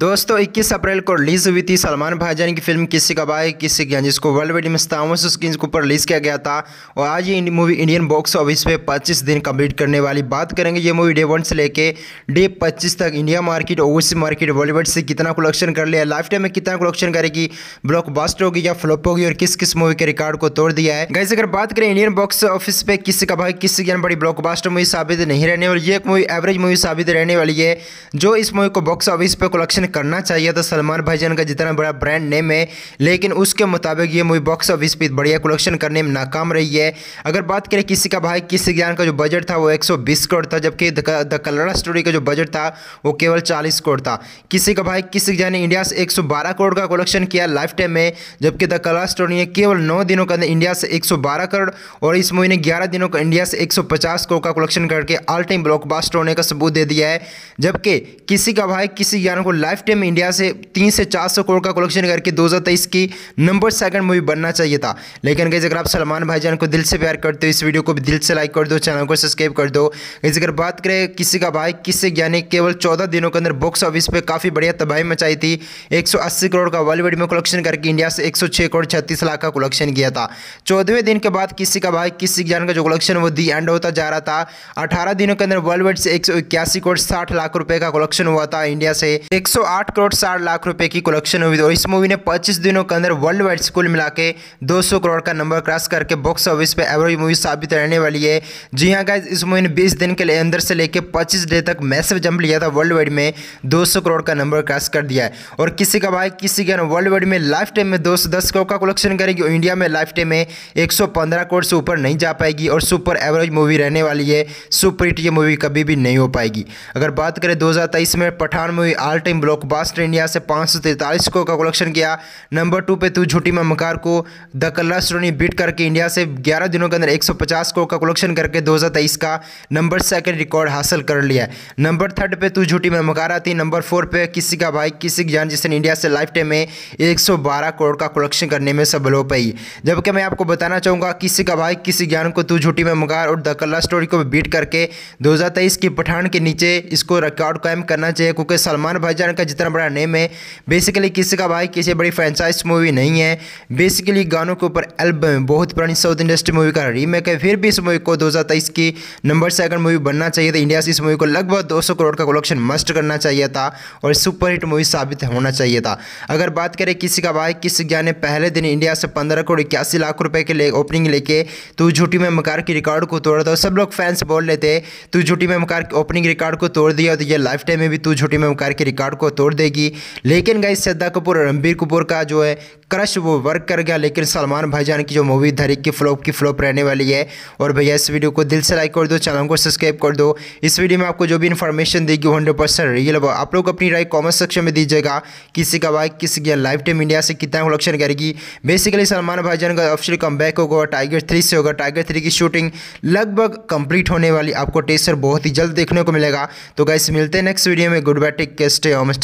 दोस्तों 21 अप्रैल को रिलीज हुई थी सलमान भाईजान की फिल्म किसी का भाई किसी की जिसको वर्ल्ड वाइड में तामस स्क्रीन के ऊपर रिलीज़ किया गया था और आज ये मूवी इंडियन बॉक्स ऑफिस पे 25 दिन कंप्लीट करने वाली बात करेंगे ये मूवी डे वन से लेके डे 25 तक India market overseas market Bollywood से कितना कलेक्शन कर लिया लाइफ टाइम में कितना कलेक्शन करेगी ब्लॉक होगी या फ्लॉप होगी और किस किस मूवी के रिकॉर्ड को तोड़ दिया है गैस अगर बात करें इंडियन बॉक्स ऑफिस पे किसी का भाई किसी ज्ञान बड़ी ब्लॉक मूवी साबित नहीं रहने और ये एक मूवी एवरेज मूवी साबित रहने वाली है जो इस मूवी को बॉक्स ऑफिस पर कलेक्शन कलेक्शन करना चाहिए था सलमान भाईजान का जितना बड़ा ब्रांड नेम है लेकिन उसके मुताबिक ये मूवी बॉक्स ऑफिस पर बढ़िया कलेक्शन करने में नाकाम रही है अगर बात करें किसी का भाई किसी ज्ञान का जो बजट था वो एक करोड़ था जबकि द कलरा स्टोरी का जो बजट था वो केवल चालीस करोड़ था किसी का भाई किसी ज्ञान ने इंडिया से एक करोड़ का कलेक्शन किया लाइफ टाइम में जबकि द कलरा स्टोरी ने केवल नौ दिनों का अंदर इंडिया से एक करोड़ और इस मूवी ने ग्यारह दिनों का इंडिया से एक करोड़ का कलेक्शन करके ऑल टाइम ब्लॉक होने का सबूत दे दिया है जबकि किसी का भाई किसी ज्ञान को लाइफ लाइफ टाइम इंडिया से तीन से चार सौ करोड़ का कलेक्शन करके 2023 की नंबर सेकंड मूवी बनना चाहिए था लेकिन गई अगर आप सलमान भाईजान को दिल से प्यार करते हो इस वीडियो को भी दिल से लाइक कर दो चैनल को सब्सक्राइब कर दो गई अगर बात करें किसी का भाई किससे ज्ञानी केवल चौदह दिनों के अंदर बॉक्स ऑफिस पर काफ़ी बढ़िया तबाही मचाई थी एक करोड़ का बॉलीवुड में कलेक्शन करके इंडिया से एक करोड़ छत्तीस लाख का कलेक्शन किया था चौदहवें दिन के बाद किसी का भाई किसी ज्ञान का जो कलेक्शन वो दी एंड होता जा रहा था अठारह दिनों के अंदर वर्ल्ड वाइड से एक करोड़ साठ लाख रुपए का कलेक्शन हुआ था इंडिया से एक आठ करोड़ साठ लाख रुपए की कलेक्शन हुई और इस मूवी ने 25 दिनों के अंदर वर्ल्ड वाइड स्कूल मिला के दो करोड़ का नंबर क्रॉस करके बॉक्स ऑफिस पे एवरेज मूवी साबित रहने वाली है जी हाँ गाइज इस मूवी ने बीस दिन के लिए अंदर से लेकर पच्चीस डे तक मैसेज जंप लिया था वर्ल्ड वाइड में दो करोड़ का नंबर क्रॉस कर दिया है और किसी का भाई किसी का वर्ल्ड वाइड में लाइफ टाइम में दो करोड़ का कलेक्शन करेगी और इंडिया में लाइफ टाइम में एक करोड़ से ऊपर नहीं जा पाएगी और सुपर एवरेज मूवी रहने वाली है सुपर हिट ये मूवी कभी भी नहीं हो पाएगी अगर बात करें दो में पठान मूवी ऑल टाइम ब्लॉक लोकबास इंडिया से पाँच सौ तैंतालीस स्कोर का कलेक्शन किया नंबर टू पे तू झूठी मकार को द कल्ला श्रोणी बीट करके इंडिया से ग्यारह दिनों के अंदर एक सौ पचास स्कोर का कलेक्शन करके दो हज़ार तेईस का नंबर सेकेंड रिकॉर्ड हासिल कर लिया नंबर थर्ड पे तू झूठी मकार आती नंबर फोर पे किसी का भाई किसी जान जिसने इंडिया से लाइफ टाइम में एक सौ बारह करोड़ का कलेक्शन करने में सफल हो पाई जबकि मैं आपको बताना चाहूँगा किसी का भाई किसी ज्ञान को तू झूठी में मकार और द कल्ला स्टोरी को बीट करके 2023 की पठान के नीचे इसको रिकॉर्ड कायम करना चाहिए क्योंकि सलमान भाईजान का का जितना बड़ा नेम है बेसिकली किसी का भाई किसी बड़ी फ्रेंचाइज मूवी नहीं है बेसिकली गानों के ऊपर एल्बम बहुत पुरानी साउथ इंडस्ट्री मूवी का रीमेक है फिर भी इस मूवी को दो की नंबर सेकंड मूवी बनना चाहिए था इंडिया से इस मूवी को लगभग दो करोड़ का कलेक्शन मस्ट करना चाहिए था और सुपरहिट मूवी साबित होना चाहिए था अगर बात करें किसी का भाई किसी ज्ञान ने पहले दिन इंडिया से पंद्रह करोड़ इक्यासी लाख रुपए के लिए ओपनिंग लेके तो तू झूठी में मकार के रिकॉर्ड को तोड़ दो सब लोग फैंस बोल लेते तू झूठी में मकार के ओपनिंग रिकॉर्ड को तोड़ दिया तो ये लाइफ टाइम में भी तू झूठी में मकार के रिकॉर्ड को तोड़ देगी लेकिन गई श्रद्धा कपूर और रणबीर कपूर का जो है क्रश वो वर्क कर गया लेकिन सलमान भाईजान की जो मूवी धरिक की फ्लॉप की फ्लॉप रहने वाली है और भैया इस वीडियो को दिल से लाइक कर दो चैनल को सब्सक्राइब कर दो इस वीडियो में आपको जो भी इन्फॉर्मेशन देगी हंड्रेड परसेंट रियल वो आप लोग अपनी राय कमेंट सेक्शन में दीजिएगा किसी का बाइक किसी की लाइफ टाइम इंडिया से कितना कलेक्शन करेगी बेसिकली सलमान भाईजान का ऑफिशियल कम होगा टाइगर थ्री से होगा टाइगर थ्री की शूटिंग लगभग कंप्लीट होने वाली आपको टेस्टर बहुत ही जल्द देखने को मिलेगा तो गैस मिलते हैं नेक्स्ट वीडियो में good bye take care stay home